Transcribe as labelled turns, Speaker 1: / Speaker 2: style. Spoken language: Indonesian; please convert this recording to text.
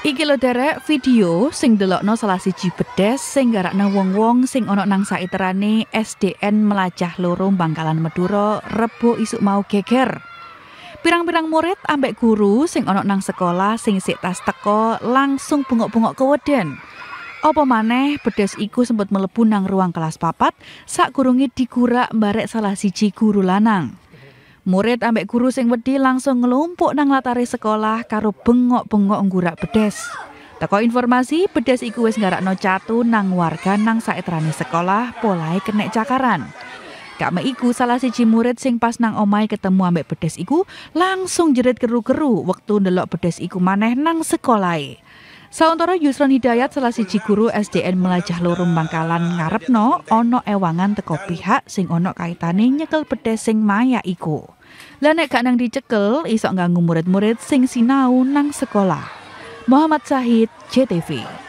Speaker 1: Iki lho derek video sing delokno salah siji bedes sing garakna wong-wong sing ana nang saiterane SDN Melajah Loro Bangkalan Meduro rebo isuk mau geger. Pirang-pirang murid ambek guru sing ana nang sekolah sing sik tas teko langsung bengok-bengok keweden. Apa maneh bedes iku sempat melebu nang ruang kelas papat sak kurungi digurak barek salah siji guru lanang. Murid ambek guru sing wedi langsung ngelumpuk nang latare sekolah karo bengok-bengok nggurak bedes. Teko informasi, bedes iku wis nggarakno catu nang warga nang saetrane sekolah polai kenek cakaran. Kame iku salah siji murid sing pas nang omai ketemu ambek bedes iku langsung jerit keru-keru waktu ndelok bedes iku maneh nang sekolah. Sauntoro Yusron Hidayat salah siji guru SDN Melajah Lorong Bangkalan ngarepno ono ewangan teko pihak sing ono kaitane nyekel pedes sing maya iku. Lah nek gak nang dicekel iso ngganggu murid-murid sing sinau nang sekolah. Muhammad Sahid, JTV.